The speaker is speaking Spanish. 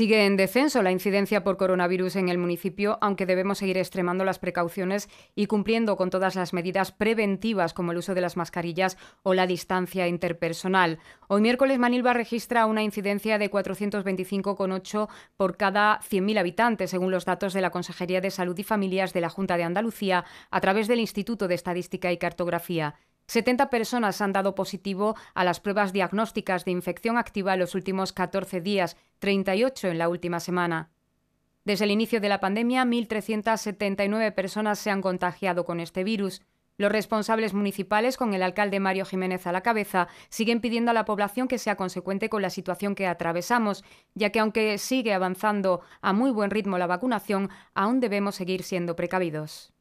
Sigue en descenso la incidencia por coronavirus en el municipio, aunque debemos seguir extremando las precauciones y cumpliendo con todas las medidas preventivas como el uso de las mascarillas o la distancia interpersonal. Hoy miércoles Manilva registra una incidencia de 425,8 por cada 100.000 habitantes, según los datos de la Consejería de Salud y Familias de la Junta de Andalucía a través del Instituto de Estadística y Cartografía. 70 personas han dado positivo a las pruebas diagnósticas de infección activa en los últimos 14 días, 38 en la última semana. Desde el inicio de la pandemia, 1.379 personas se han contagiado con este virus. Los responsables municipales, con el alcalde Mario Jiménez a la cabeza, siguen pidiendo a la población que sea consecuente con la situación que atravesamos, ya que aunque sigue avanzando a muy buen ritmo la vacunación, aún debemos seguir siendo precavidos.